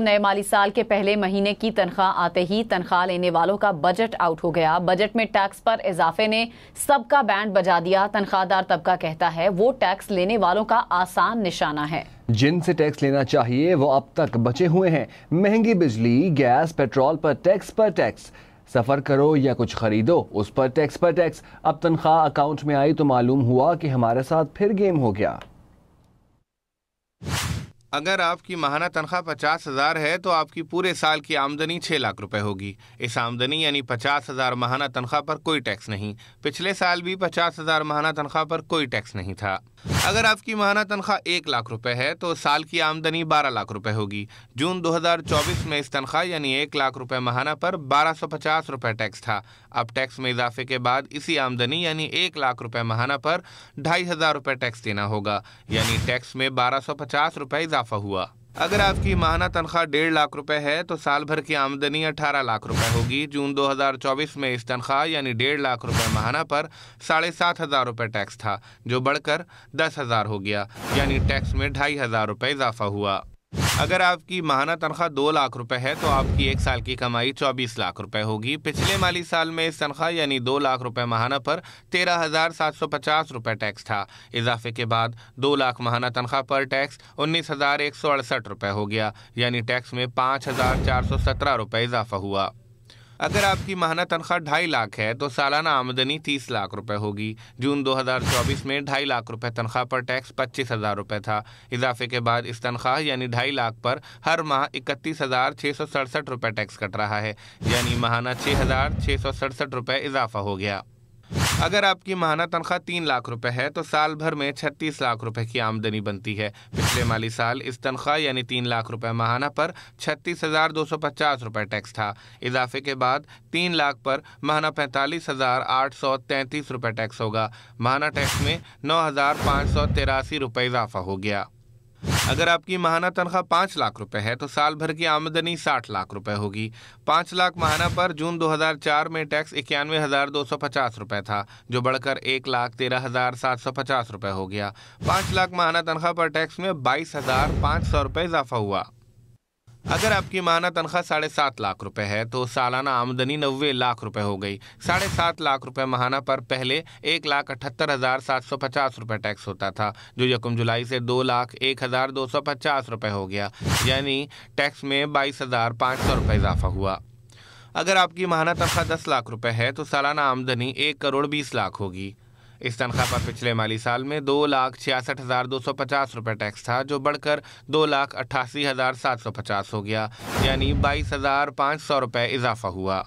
नए माली साल के पहले महीने की तनख्वाह आते ही तनख्वाह लेने वालों का बजट आउट हो गया बजट में टैक्स पर इजाफे ने सबका बैंड बजा दिया तनख्वाहदार तबका कहता है वो टैक्स लेने वालों का आसान निशाना है जिनसे टैक्स लेना चाहिए वो अब तक बचे हुए हैं महंगी बिजली गैस पेट्रोल पर टैक्स पर टैक्स सफ़र करो या कुछ ख़रीदो उस पर टैक्स पर टैक्स अब तनख्वाह अकाउंट में आई तो मालूम हुआ कि हमारे साथ फिर गेम हो गया अगर आपकी माहाना तनख्वाह पचास हज़ार है तो आपकी पूरे साल की आमदनी छः लाख रुपए होगी इस आमदनी यानी पचास हज़ार माहाना तनख्वाह पर कोई टैक्स नहीं पिछले साल भी पचास हज़ार माहाना तनख्वाह पर कोई टैक्स नहीं था अगर आपकी महाना तनख्वाह एक लाख रुपए है तो साल की आमदनी बारह लाख रुपए होगी जून 2024 में इस तनख्वाह यानी एक लाख रुपए महाना पर बारह सौ पचास रुपए टैक्स था अब टैक्स में इजाफे के बाद इसी आमदनी यानी एक लाख रुपए महाना पर ढाई हजार रुपए टैक्स देना होगा यानी टैक्स में बारह सौ पचास रुपए इजाफा हुआ अगर आपकी माहाना तनख्वाह डेढ़ लाख रुपए है तो साल भर की आमदनी 18 लाख रुपए होगी जून 2024 में इस तनख्वाह यानी डेढ़ लाख रुपए माहाना पर साढ़े सात हजार रुपये टैक्स था जो बढ़कर दस हजार हो गया यानी टैक्स में ढाई हजार रुपये इजाफा हुआ अगर आपकी माहाना तनख्वाह दो लाख रुपए है तो आपकी एक साल की कमाई चौबीस लाख रुपए होगी पिछले माली साल में इस तनख्वाह यानी दो लाख रुपए माहाना पर तेरह हजार सात सौ पचास रुपए टैक्स था इजाफे के बाद दो लाख माहाना तनख्वाह पर टैक्स उन्नीस हजार एक सौ अड़सठ रुपए हो गया यानी टैक्स में पाँच हजार चार सौ सत्रह रुपए इजाफा हुआ अगर आपकी महाना तनख्वाह ढाई लाख है तो सालाना आमदनी तीस लाख रुपए होगी जून 2024 में ढाई लाख रुपए तनख्वाह पर टैक्स पच्चीस हज़ार रुपये था इजाफे के बाद इस तनख्वाह यानी ढाई लाख पर हर माह इकतीस हज़ार छः सौ सड़सठ रुपये टैक्स कट रहा है यानी माहाना छः हज़ार छः सौ सड़सठ रुपये इजाफा हो गया अगर आपकी माहाना तनख्वाह तीन लाख रुपए है तो साल भर में छत्तीस लाख रुपए की आमदनी बनती है पिछले माली साल इस तनख्वाह यानी तीन लाख रुपए माहाना पर छत्तीस हजार दो सौ पचास रुपए टैक्स था इजाफे के बाद तीन लाख पर माहाना पैंतालीस हजार आठ सौ तैंतीस रुपए टैक्स होगा माहाना टैक्स में नौ हजार पाँच सौ तिरासी रुपये इजाफा हो गया अगर आपकी महाना तनख्वाह पाँच लाख रुपए है तो साल भर की आमदनी साठ लाख रुपए होगी पाँच लाख महाना पर जून 2004 में टैक्स इक्यानवे हज़ार दो सौ पचास रुपये था जो बढ़कर एक लाख तेरह हज़ार सात सौ पचास रुपये हो गया पाँच लाख महाना तनख्वाह पर टैक्स में बाईस हज़ार पाँच सौ रुपये इजाफा हुआ अगर आपकी माना तनख्वाह साढ़े सात लाख रुपए है तो सालाना आमदनी नब्बे लाख रुपए हो गई साढ़े सात लाख रुपए महाना पर पहले एक लाख अठहत्तर हजार सात सौ पचास रुपये टैक्स होता था जो यकम जुलाई से दो लाख एक हजार दो सौ पचास रुपये हो गया यानी टैक्स में बाईस हजार पाँच सौ रुपये इजाफा हुआ अगर आपकी महाना तनख्वाह दस लाख रुपए है तो सालाना आमदनी एक करोड़ बीस लाख होगी इस तनख्वाह पर पिछले माली साल में दो लाख छियासठ हज़ार दो सौ पचास रुपये टैक्स था जो बढ़कर दो लाख अट्ठासी हज़ार सात सौ पचास हो गया यानी बाईस हज़ार पाँच सौ रुपये इजाफा हुआ